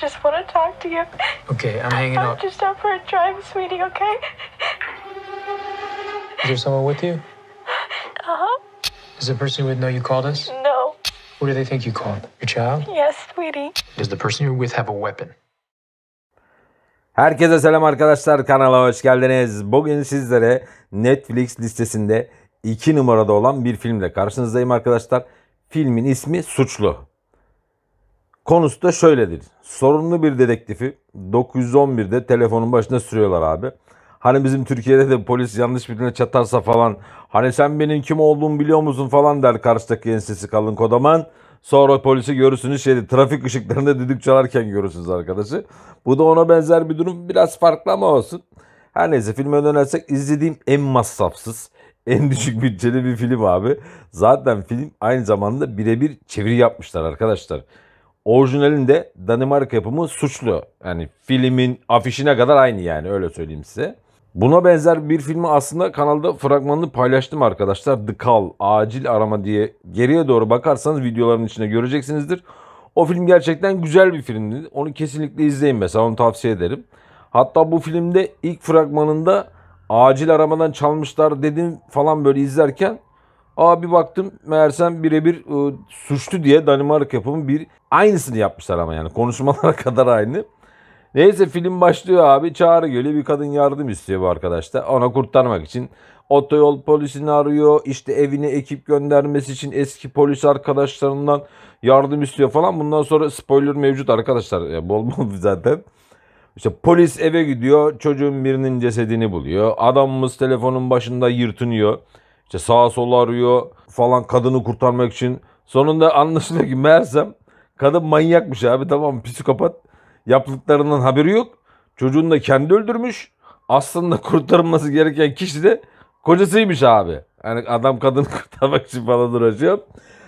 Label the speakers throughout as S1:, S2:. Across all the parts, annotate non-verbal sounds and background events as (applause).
S1: just want to talk to you. Okay, I'm hanging I'm up. just out for a drive, sweetie, okay? Is there someone with you? Uh-huh. Does the person who would know you called us? No. Who do they think you called? Your child? Yes, sweetie. Does the person you're with have a weapon? Herkese selam arkadaşlar kanala hoş geldiniz. Bugün sizlere Netflix listesinde 2 numarada olan bir filmle karşınızdayım arkadaşlar. Filmin ismi Suçlu. Konusu da şöyledir. Sorunlu bir dedektifi 911'de telefonun başına sürüyorlar abi. Hani bizim Türkiye'de de polis yanlış birine çatarsa falan hani sen benim kim olduğumu biliyor musun falan der karşıdaki ensesi kalın kodaman. Sonra polisi görürsünüz şeyde trafik ışıklarında düdük çalarken görürsünüz arkadaşı. Bu da ona benzer bir durum biraz farklı ama olsun. Her neyse filme dönersek izlediğim en masrafsız, en düşük bütçeli bir film abi. Zaten film aynı zamanda birebir çeviri yapmışlar arkadaşlar. Orijinalinde Danimarka yapımı suçlu. Yani filmin afişine kadar aynı yani öyle söyleyeyim size. Buna benzer bir filmi aslında kanalda fragmanını paylaştım arkadaşlar. The Call, Acil Arama diye. Geriye doğru bakarsanız videoların içinde göreceksinizdir. O film gerçekten güzel bir filmdi. Onu kesinlikle izleyin mesela onu tavsiye ederim. Hatta bu filmde ilk fragmanında acil aramadan çalmışlar dedim falan böyle izlerken Abi baktım meğersem birebir e, suçlu diye Danimarka yapımı bir aynısını yapmışlar ama yani konuşmalara (laughs) kadar aynı. Neyse film başlıyor abi. Çağrı geliyor. Bir kadın yardım istiyor bu arkadaşta. Ona kurtarmak için. Otoyol polisini arıyor. İşte evine ekip göndermesi için eski polis arkadaşlarından yardım istiyor falan. Bundan sonra spoiler mevcut arkadaşlar. Yani bol bol (laughs) zaten. İşte polis eve gidiyor. Çocuğun birinin cesedini buluyor. Adamımız telefonun başında yırtınıyor. İşte sağa sola arıyor falan kadını kurtarmak için. Sonunda anlaşılıyor ki mersem kadın manyakmış abi tamam psikopat. Yaptıklarından haberi yok. Çocuğunu da kendi öldürmüş. Aslında kurtarılması gereken kişi de kocasıymış abi. Yani adam kadını (laughs) kurtarmak için falan uğraşıyor.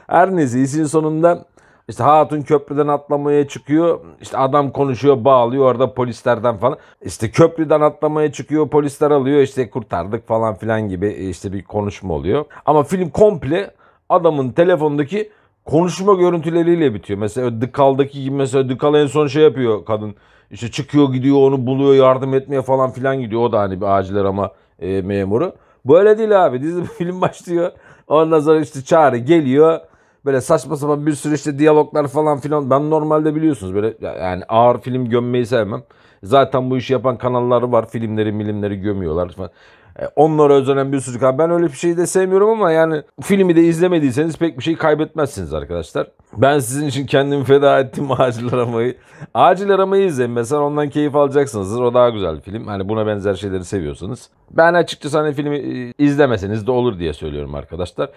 S1: Her neyse işin sonunda işte hatun köprüden atlamaya çıkıyor. İşte adam konuşuyor bağlıyor orada polislerden falan. İşte köprüden atlamaya çıkıyor polisler alıyor işte kurtardık falan filan gibi e, işte bir konuşma oluyor. Ama film komple adamın telefondaki konuşma görüntüleriyle bitiyor. Mesela Dıkal'daki gibi mesela Dıkal en son şey yapıyor kadın. İşte çıkıyor gidiyor onu buluyor yardım etmeye falan filan gidiyor. O da hani bir acil arama e, memuru. Böyle değil abi. Dizi (laughs) film başlıyor. Ondan sonra işte Çağrı geliyor. Böyle saçma sapan bir sürü işte diyaloglar falan filan. Ben normalde biliyorsunuz böyle yani ağır film gömmeyi sevmem. Zaten bu işi yapan kanalları var. Filmleri milimleri gömüyorlar falan. E, onlara özenen bir sürü kan. Ben öyle bir şeyi de sevmiyorum ama yani filmi de izlemediyseniz pek bir şey kaybetmezsiniz arkadaşlar. Ben sizin için kendimi feda ettim (laughs) acil aramayı. Acil aramayı izleyin mesela ondan keyif alacaksınız. O daha güzel bir film. Hani buna benzer şeyleri seviyorsanız. Ben açıkçası hani filmi e, izlemeseniz de olur diye söylüyorum arkadaşlar.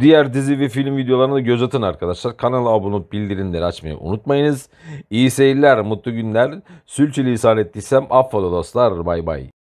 S1: Diğer dizi ve film videolarını da göz atın arkadaşlar. Kanala abone olup bildirimleri açmayı unutmayınız. İyi seyirler, mutlu günler. Sülçülisan ettiysem affola dostlar. Bay bay.